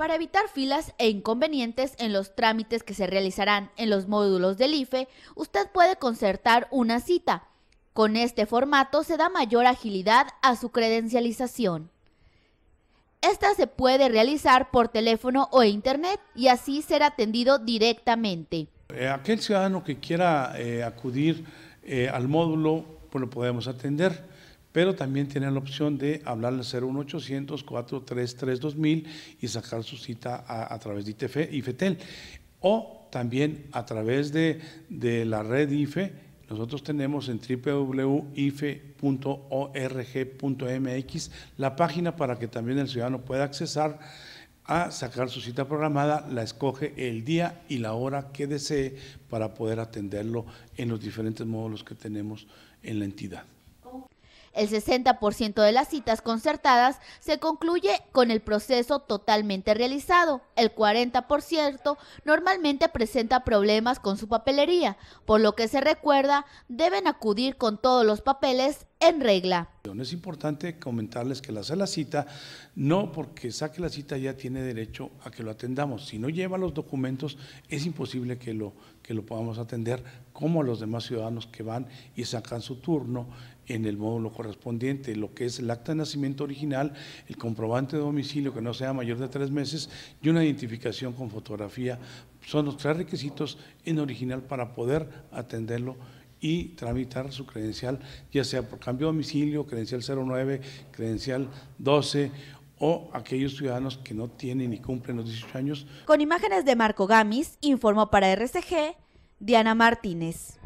Para evitar filas e inconvenientes en los trámites que se realizarán en los módulos del IFE, usted puede concertar una cita. Con este formato se da mayor agilidad a su credencialización. Esta se puede realizar por teléfono o internet y así ser atendido directamente. Eh, aquel ciudadano que quiera eh, acudir eh, al módulo, pues lo podemos atender pero también tienen la opción de hablar al 01800-433-2000 y sacar su cita a, través de ITF, IFETEL. O también a través de, de la red IFE, nosotros tenemos en www.ife.org.mx la página para que también el ciudadano pueda accesar a sacar su cita programada, la escoge el día y la hora que desee para poder atenderlo en los diferentes módulos que tenemos en la entidad. El 60% de las citas concertadas se concluye con el proceso totalmente realizado. El 40% normalmente presenta problemas con su papelería, por lo que se recuerda deben acudir con todos los papeles en regla. Es importante comentarles que la sala cita, no porque saque la cita ya tiene derecho a que lo atendamos. Si no lleva los documentos, es imposible que lo, que lo podamos atender, como a los demás ciudadanos que van y sacan su turno en el módulo correspondiente, lo que es el acta de nacimiento original, el comprobante de domicilio que no sea mayor de tres meses y una identificación con fotografía. Son los tres requisitos en original para poder atenderlo y tramitar su credencial, ya sea por cambio de domicilio, credencial 09, credencial 12 o aquellos ciudadanos que no tienen ni cumplen los 18 años. Con imágenes de Marco Gamis, informó para RCG Diana Martínez.